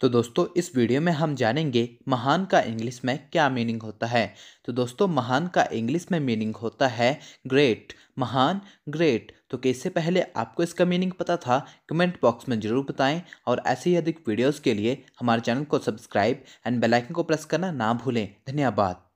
तो दोस्तों इस वीडियो में हम जानेंगे महान का इंग्लिश में क्या मीनिंग होता है तो दोस्तों महान का इंग्लिश में मीनिंग होता है ग्रेट महान ग्रेट तो कैसे पहले आपको इसका मीनिंग पता था कमेंट बॉक्स में ज़रूर बताएं और ऐसे ही अधिक वीडियोस के लिए हमारे चैनल को सब्सक्राइब एंड बेलाइकन को प्रेस करना ना भूलें धन्यवाद